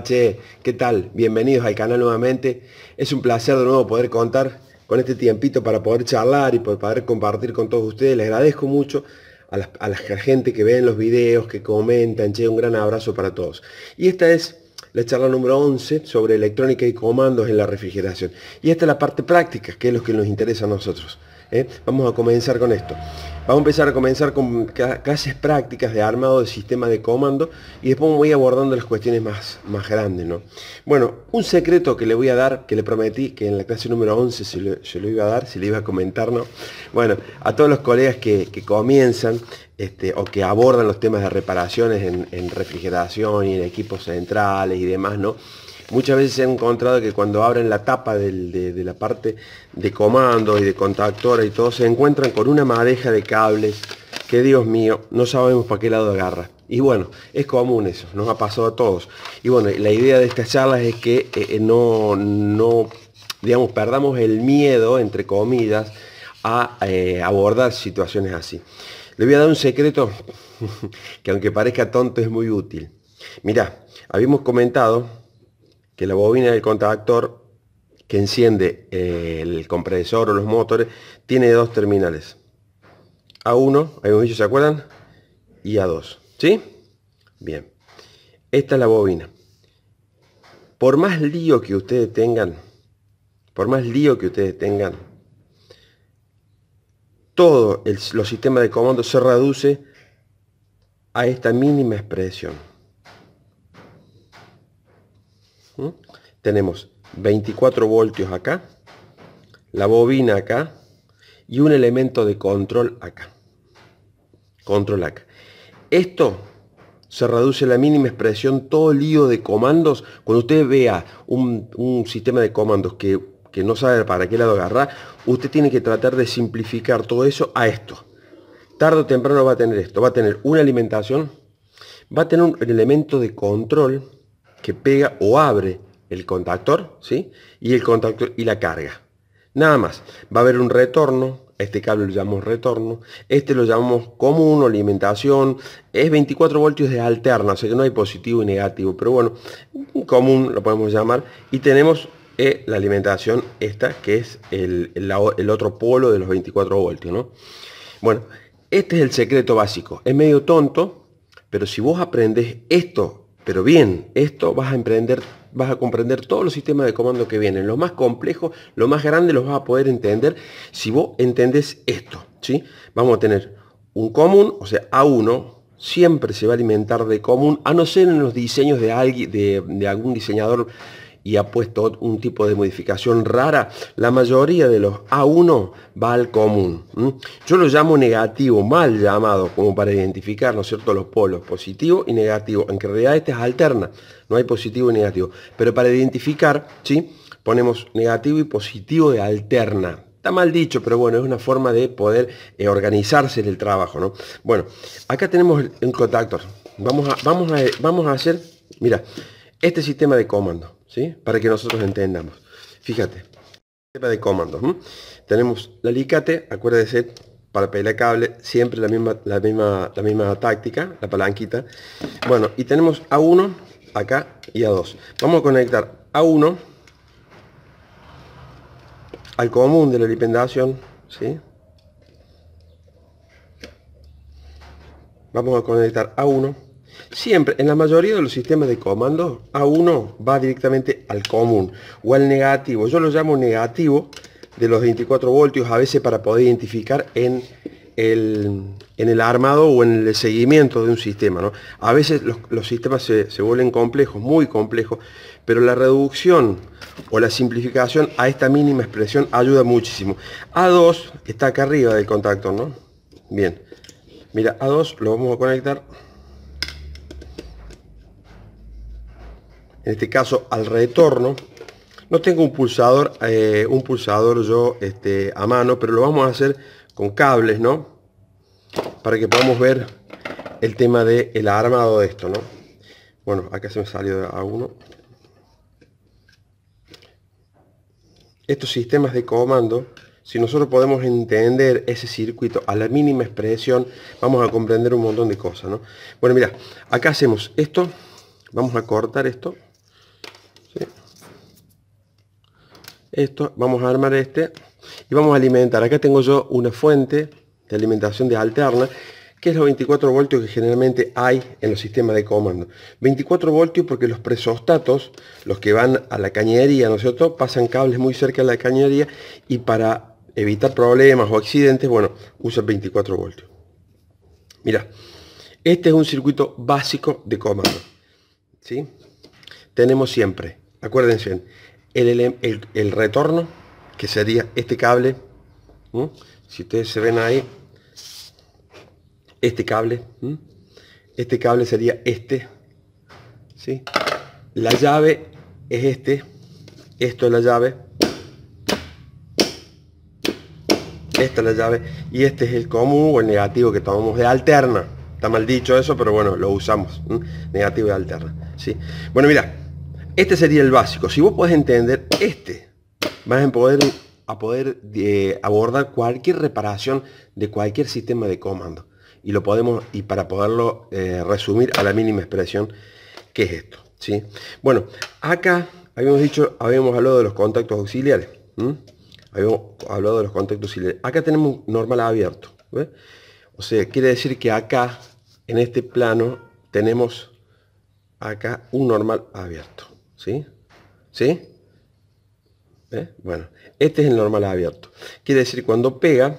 Che, ¿qué tal? Bienvenidos al canal nuevamente. Es un placer de nuevo poder contar con este tiempito para poder charlar y poder compartir con todos ustedes. Les agradezco mucho a la, gente que ve los videos, que comentan. Che, un gran abrazo para todos. Y esta es la charla número 11 sobre electrónica y comandos en la refrigeración. Y esta es la parte práctica, que es lo que nos interesa a nosotros. ¿eh? Vamos a comenzar con esto. Vamos a empezar a comenzar con clases prácticas de armado de sistema de comando y después voy abordando las cuestiones más, más grandes. ¿no? Bueno, un secreto que le voy a dar, que le prometí que en la clase número 11 se lo, iba a dar, se lo iba a comentar, ¿no? Bueno, a todos los colegas que, comienzan este, o que abordan los temas de reparaciones en refrigeración y en equipos centrales y demás, ¿no? Muchas veces se encontrado que cuando abren la tapa de, la parte de comando y de contactora y todo, se encuentran con una madeja de cables que Dios mío, no sabemos para qué lado agarra. Y bueno, es común eso, nos ha pasado a todos. Y bueno, la idea de estas charlas es que eh, eh, no, no, digamos, perdamos el miedo, entre comidas a eh, abordar situaciones así. Le voy a dar un secreto que aunque parezca tonto es muy útil. Mirá, habíamos comentado la bobina del contactor que enciende eh, el compresor o los motores tiene dos terminales. A1, un dicho, ¿se acuerdan? Y A2. ¿Sí? Bien. Esta es la bobina. Por más lío que ustedes tengan, por más lío que ustedes tengan, todo el, los sistemas de comando se reduce a esta mínima expresión. Tenemos 24 voltios acá, la bobina acá y un elemento de control acá. Control acá. Esto se reduce la mínima expresión, todo lío de comandos. Cuando usted vea un, sistema de comandos que, que, no sabe para qué lado agarrar, usted tiene que tratar de simplificar todo eso a esto. Tarde o temprano va a tener esto. Va a tener una alimentación, va a tener un elemento de control que pega o abre el contactor, ¿sí? Y el contactor y la carga. Nada más. Va a haber un retorno. Este cable lo llamamos retorno. Este lo llamamos común alimentación. Es 24 voltios de alterna, o sea que no hay positivo y negativo. Pero bueno, común lo podemos llamar. Y tenemos eh, la alimentación esta, que es el, otro polo de los 24 voltios, ¿no? Bueno, este es el secreto básico. Es medio tonto, pero si vos aprendes esto pero bien, esto vas a emprender, vas a comprender todos los sistemas de comando que vienen. Los más complejos, lo más grande, los vas a poder entender si vos entendés esto. ¿sí? Vamos a tener un común, o sea, A1, siempre se va a alimentar de común, a no ser en los diseños de, alguien, de algún diseñador y ha puesto un tipo de modificación rara, la mayoría de los A1 va al común. Yo lo llamo negativo, mal llamado, como para identificar, ¿no es cierto?, los polos, positivo y negativo, aunque en realidad este es alterna, no hay positivo y negativo, pero para identificar, ¿sí?, ponemos negativo y positivo de alterna, Está mal dicho, pero bueno, es una forma de poder eh, organizarse en el trabajo, ¿no? Bueno, acá tenemos un contactor. Vamos a, vamos a, vamos a hacer, mira, este sistema de comando. ¿sí? Para que nosotros entendamos. Fíjate, de comandos. Tenemos la alicate, acuérdese, para pelear cable, siempre la misma, la misma, la misma táctica, la palanquita. Bueno, y tenemos A1 acá y A2. Vamos a conectar A1 al común de la lipendación, ¿sí? Vamos a conectar A1 Siempre, en la mayoría de los sistemas de comando, a 1 va directamente al común o al negativo. Yo lo llamo negativo de los 24 voltios a veces para poder identificar en el, en el armado o en el seguimiento de un sistema. A veces los, sistemas se, se, vuelven complejos, muy complejos, pero la reducción o la simplificación a esta mínima expresión ayuda muchísimo. A2 está acá arriba del contacto, ¿no? Bien. Mira, A2 lo vamos a conectar. en este caso al retorno. No tengo un pulsador, eh, un pulsador yo este, a mano, pero lo vamos a hacer con cables, ¿no? Para que podamos ver el tema del el armado de esto, ¿no? Bueno, acá se me salió a uno. Estos sistemas de comando, si nosotros podemos entender ese circuito a la mínima expresión, vamos a comprender un montón de cosas, ¿no? Bueno, mira, acá hacemos esto, vamos a cortar esto. Esto, vamos a armar este y vamos a alimentar. Acá tengo yo una fuente de alimentación de alterna, que es los 24 voltios que generalmente hay en los sistemas de comando. 24 voltios porque los presostatos, los que van a la cañería, ¿no pasan cables muy cerca de la cañería y para evitar problemas o accidentes, bueno, usa 24 voltios. Mira, este es un circuito básico de comando. ¿sí? Tenemos siempre acuérdense, el, el, el retorno, que sería este cable, si ustedes se ven ahí, este cable, este cable sería este, ¿sí? la llave es este, esto es la llave, esta es la llave y este es el común o el negativo que tomamos de alterna, está mal dicho eso, pero bueno, lo usamos, negativo de alterna, ¿sí? bueno mira, este sería el básico. Si vos podés entender este, vas a poder, a poder eh, abordar cualquier reparación de cualquier sistema de comando. Y lo podemos, y para poderlo eh, resumir a la mínima expresión, qué es esto. ¿sí? Bueno, acá habíamos dicho, habíamos hablado de los contactos auxiliares. Habíamos hablado de los contactos auxiliares. Acá tenemos un normal abierto. O sea, quiere decir que acá, en este plano, tenemos acá un normal abierto. ¿Sí? ¿Sí? ¿Eh? Bueno, este es el normal abierto. Quiere decir, cuando pega,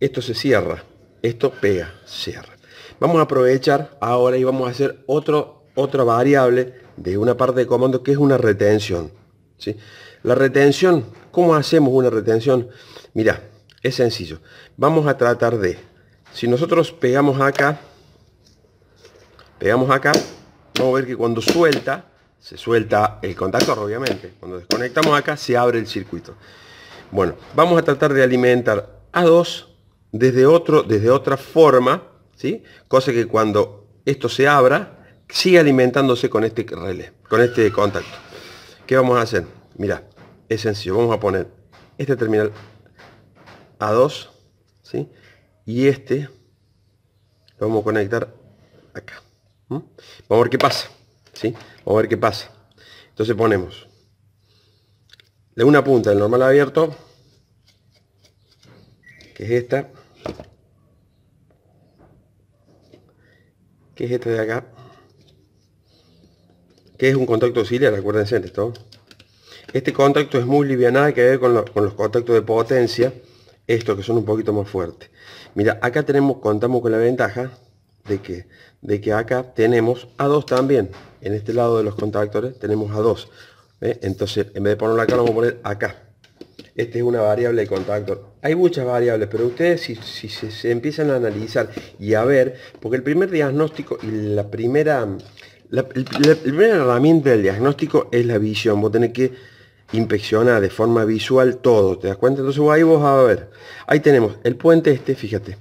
esto se cierra. Esto pega, cierra. Vamos a aprovechar ahora y vamos a hacer otro, otra variable de una parte de comando que es una retención. ¿sí? La retención, ¿cómo hacemos una retención? mira es sencillo. Vamos a tratar de, si nosotros pegamos acá, pegamos acá, vamos a ver que cuando suelta, se suelta el contacto, obviamente. Cuando desconectamos acá, se abre el circuito. Bueno, vamos a tratar de alimentar A2 desde, otro, desde otra forma, ¿sí? Cosa que cuando esto se abra, sigue alimentándose con este relé, con este contacto. ¿Qué vamos a hacer? mira es sencillo. Vamos a poner este terminal A2, ¿sí? Y este lo vamos a conectar acá. Vamos a ver qué pasa. ¿sí? Vamos a ver qué pasa. Entonces ponemos de una punta el normal abierto, que es esta, que es esta de acá, que es un contacto auxiliar, acuérdense de esto. Este contacto es muy liviana que ver con, con los contactos de potencia, estos que son un poquito más fuertes. Mira, acá tenemos, contamos con la ventaja de que, de que acá tenemos a dos también en este lado de los contactores tenemos a dos ¿eh? Entonces, en vez de ponerlo acá, lo vamos a poner acá. Esta es una variable de contacto. Hay muchas variables, pero ustedes si, se, empiezan a analizar y a ver, porque el primer diagnóstico y la primera, la, primera herramienta del diagnóstico es la visión. Vos tenés que inspeccionar de forma visual todo, ¿te das cuenta? Entonces ahí vos a ver. Ahí tenemos el puente este, fíjate.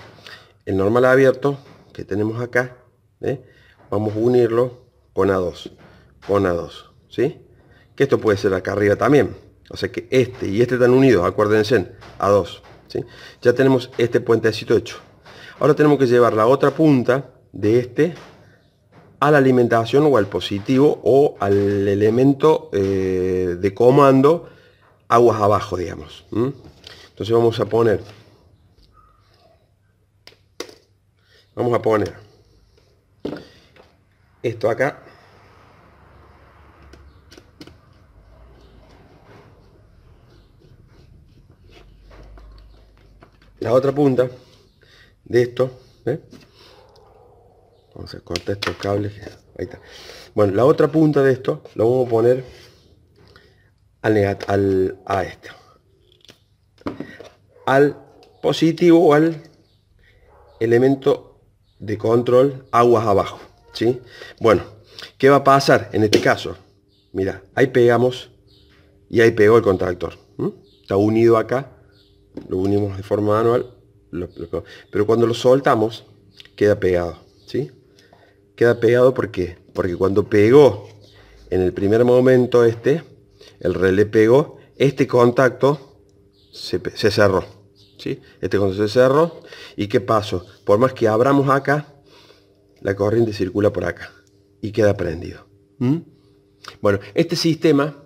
El normal abierto que tenemos acá. ¿eh? Vamos a unirlo con A2, con A2, ¿sí? Que esto puede ser acá arriba también. O sea que este y este están unidos, acuérdense, A2, ¿sí? Ya tenemos este puentecito hecho. Ahora tenemos que llevar la otra punta de este a la alimentación o al positivo o al elemento eh, de comando aguas abajo, digamos. Entonces vamos a poner vamos a poner esto acá. La otra punta de esto. ¿eh? Vamos a cortar estos cables. Ahí está. Bueno, la otra punta de esto lo vamos a poner al, al a esto. Al positivo o al elemento de control aguas abajo. Bueno, ¿qué va a pasar en este caso? Mira, ahí pegamos y ahí pegó el contractor. Está unido acá, lo unimos de forma manual, pero cuando lo soltamos queda pegado, ¿sí? Queda pegado porque porque cuando pegó en el primer momento este, el relé pegó, este contacto se, se cerró, ¿sí? Este contacto se cerró y qué pasó? Por más que abramos acá, la corriente circula por acá y queda prendido. ¿Mm? Bueno, este sistema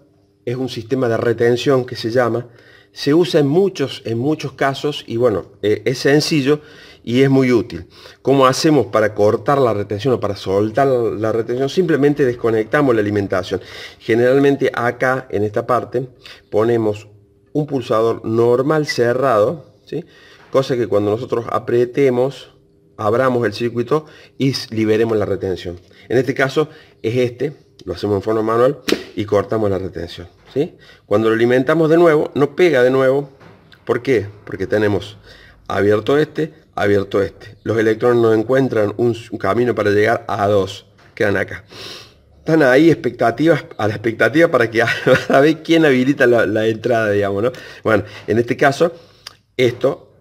es un sistema de retención que se llama, se usa en muchos, en muchos casos y bueno, e, es sencillo y es muy útil. ¿Cómo hacemos para cortar la retención o para soltar la retención? Simplemente desconectamos la alimentación. Generalmente acá, en esta parte, ponemos un pulsador normal cerrado, ¿sí? cosa que cuando nosotros apretemos abramos el circuito y liberemos la retención. En este caso es este, lo hacemos en forma manual y cortamos la retención. ¿sí? Cuando lo alimentamos de nuevo, no pega de nuevo. ¿Por qué? Porque tenemos abierto este, abierto este. Los electrones no encuentran un, camino para llegar a dos. Quedan acá. Están ahí expectativas, a la expectativa para que a ver quién habilita la, entrada, digamos, ¿no? Bueno, en este caso, esto,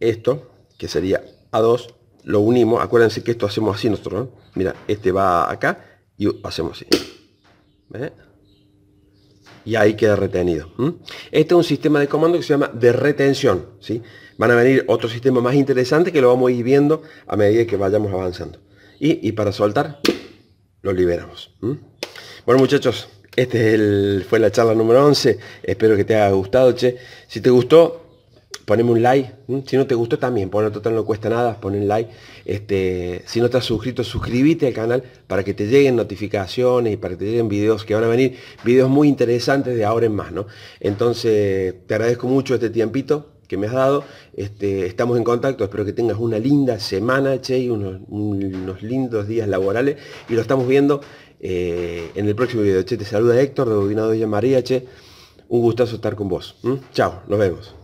esto, que sería a dos, lo unimos, acuérdense que esto hacemos así nosotros, Mira, este va acá y hacemos así. Y ahí queda retenido. Este es un sistema de comando que se llama de retención, ¿sí? Van a venir otro sistema más interesante que lo vamos a ir viendo a medida que vayamos avanzando. Y, para soltar, lo liberamos. Bueno, muchachos, este es el, fue la charla número 11. Espero que te haya gustado, che. Si te gustó, poneme un like. Si no te gustó también, ponlo, total, no cuesta nada, pon like. Este, si no te has suscrito, suscríbete al canal para que te lleguen notificaciones y para que te lleguen videos que van a venir, videos muy interesantes de ahora en más, ¿no? Entonces, te agradezco mucho este tiempito que me has dado. Este, estamos en contacto, espero que tengas una linda semana, che, y unos, lindos días laborales. Y lo estamos viendo eh, en el próximo video. Che, te saluda Héctor de Bobinado María, che. Un gustazo estar con vos. Chao, nos vemos.